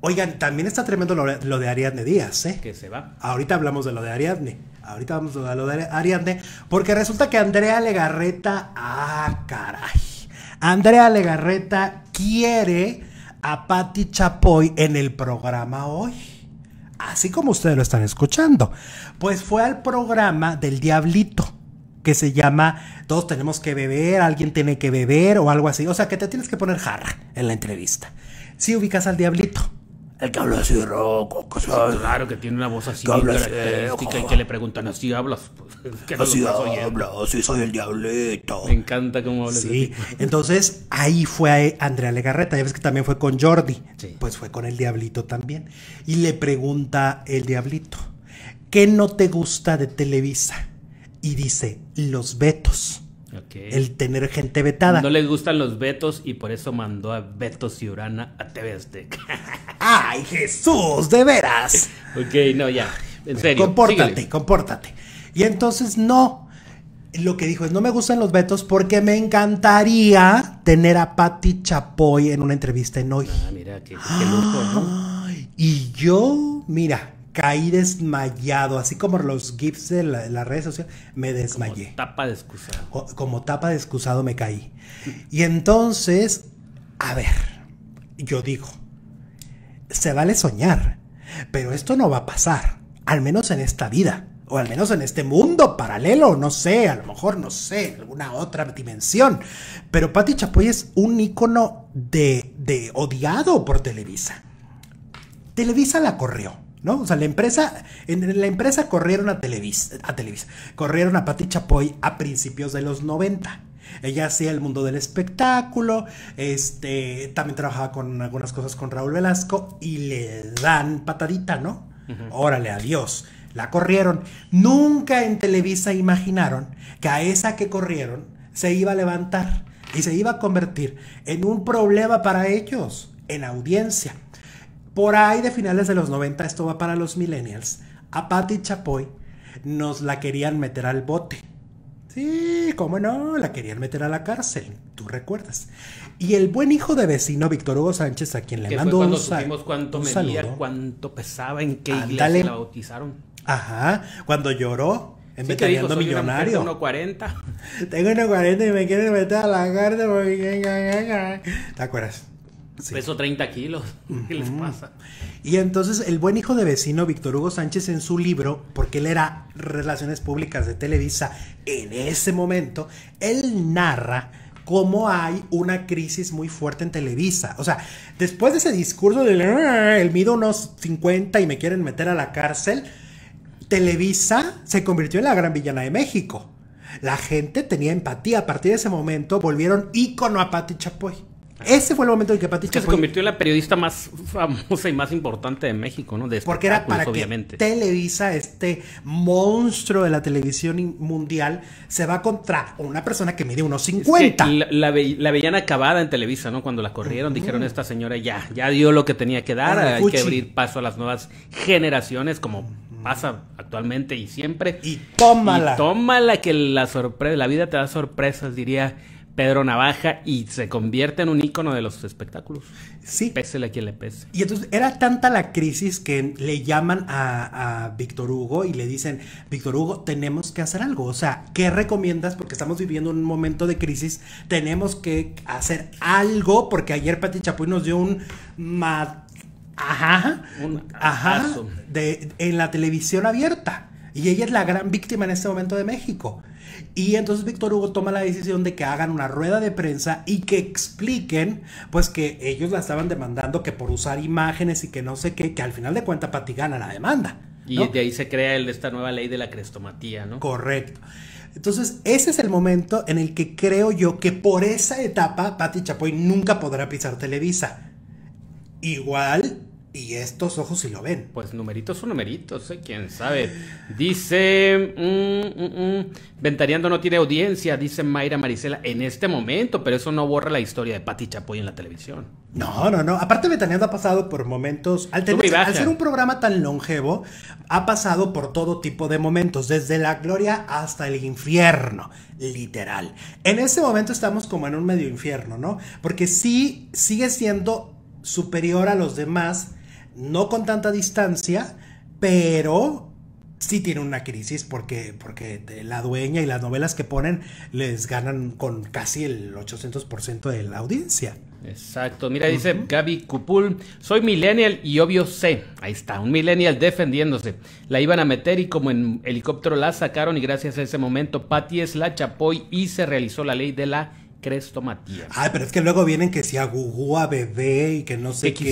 Oigan, también está tremendo lo, de Ariadne Díaz, ¿eh? Que se va. Ahorita hablamos de lo de Ariadne. Ahorita vamos a lo de Ariadne. Porque resulta que Andrea Legarreta. ¡Ah, caray! Andrea Legarreta quiere a Patti Chapoy en el programa hoy. Así como ustedes lo están escuchando. Pues fue al programa del Diablito que se llama Todos tenemos que beber, alguien tiene que beber o algo así. O sea, que te tienes que poner jarra en la entrevista. Si ubicas al diablito. El que habla así roco, Claro, que tiene una voz así característica y eh, que le preguntan así hablas. Pues, ¿Qué no así hablas, así soy el diablito. Me encanta cómo hablas Sí, entonces ahí fue Andrea Legarreta, ya ves que también fue con Jordi. Sí. Pues fue con el diablito también. Y le pregunta el diablito, ¿qué no te gusta de Televisa? Y dice, los vetos. El tener gente vetada. No les gustan los vetos y por eso mandó a y Urana a TV ¡Ay, Jesús! ¡De veras! ok, no, ya. En serio. Compórtate, compórtate. Y entonces, no. Lo que dijo es: no me gustan los vetos porque me encantaría tener a Patti Chapoy en una entrevista en hoy. Ah, mira, qué lujo, ¿no? Y yo, mira, caí desmayado, así como los gifs de las redes sociales, me desmayé. Como tapa de excusado. como tapa de excusado me caí. Y entonces, a ver, yo digo, se vale soñar, pero esto no va a pasar, al menos en esta vida, o al menos en este mundo paralelo, no sé, a lo mejor, no sé, en alguna otra dimensión. Pero Patti Chapoy es un ícono de odiado por Televisa. Televisa la corrió ¿no? O sea, la empresa, en la empresa corrieron a Televisa, corrieron a Pati Chapoy a principios de los 90. Ella hacía el mundo del espectáculo, este, también trabajaba con algunas cosas con Raúl Velasco y le dan patadita, ¿no? Órale, adiós. La corrieron. Nunca en Televisa imaginaron que a esa que corrieron se iba a levantar y se iba a convertir en un problema para ellos, en audiencia. Por ahí de finales de los 90, esto va para los millennials, a Patty Chapoy nos la querían meter al bote. Sí, cómo no, la querían meter a la cárcel, tú recuerdas. Y el buen hijo de vecino, Víctor Hugo Sánchez, a quien le mandó un cuando supimos cuánto medía, cuánto pesaba, en qué iglesia la bautizaron. Ajá, cuando lloró, en sí, dijo, soy millonario. Una mujer de 1.40. Tengo 1.40 y me quieren meter a la cárcel. ¿Te acuerdas? Peso 30 kilos. ¿Qué les pasa? Y entonces el buen hijo de vecino, Víctor Hugo Sánchez, en su libro, porque él era Relaciones Públicas de Televisa en ese momento, él narra cómo hay una crisis muy fuerte en Televisa. O sea, después de ese discurso de ah, el mido unos 50 y me quieren meter a la cárcel, Televisa se convirtió en la gran villana de México. La gente tenía empatía. A partir de ese momento volvieron ícono a Pati Chapoy. Ese fue el momento en que Patricia se convirtió en la periodista más famosa y más importante de México, ¿no? De Porque era para obviamente. que Televisa, este monstruo de la televisión mundial, se va contra una persona que mide unos 50. la, la, acabada en Televisa, ¿no? Cuando la corrieron, dijeron, esta señora ya, ya dio lo que tenía que dar, hay que abrir paso a las nuevas generaciones, como pasa actualmente y siempre. Y tómala. Y tómala que la sorpresa, la vida te da sorpresas, diría Pedro Navaja y se convierte en un ícono de los espectáculos. Sí. Pésele a quien le pese. Y entonces era tanta la crisis que le llaman a, a Víctor Hugo y le dicen, Víctor Hugo, tenemos que hacer algo. O sea, ¿qué recomiendas? Porque estamos viviendo un momento de crisis. Tenemos que hacer algo porque ayer Pati Chapuy nos dio un... Ajá, un ajá, de, en la televisión abierta. Y ella es la gran víctima en este momento de México. Y entonces Víctor Hugo toma la decisión de que hagan una rueda de prensa y que expliquen, pues que ellos la estaban demandando que por usar imágenes y que no sé qué, que al final de cuentas Pati gana la demanda. Y de ahí se crea esta nueva ley de la crestomatía, ¿no? Correcto. Entonces, ese es el momento en el que creo yo que por esa etapa Pati Chapoy nunca podrá pisar Televisa. Igual y estos ojos sí lo ven. Pues numeritos son numeritos, ¿eh? quién sabe. Dice. Mm, mm, mm no tiene audiencia, dice Mayra Marisela en este momento, pero eso no borra la historia de Pati Chapoy en la televisión. No, no, no. Aparte, Ventaneando ha pasado por momentos. Al, al ser un programa tan longevo, ha pasado por todo tipo de momentos, desde la gloria hasta el infierno, literal. En este momento estamos como en un medio infierno, ¿no? Porque sí sigue siendo superior a los demás no con tanta distancia, pero sí tiene una crisis porque, porque la dueña y las novelas que ponen les ganan con casi el 800% de la audiencia. Exacto, mira, dice Gaby Cupul, soy millennial y obvio sé, ahí está, un millennial defendiéndose. La iban a meter y como en helicóptero la sacaron y gracias a ese momento Patty es la chapoy y se realizó la ley de la crestomatía. Ay, pero es que luego vienen que se a a Bebé y que no sé qué.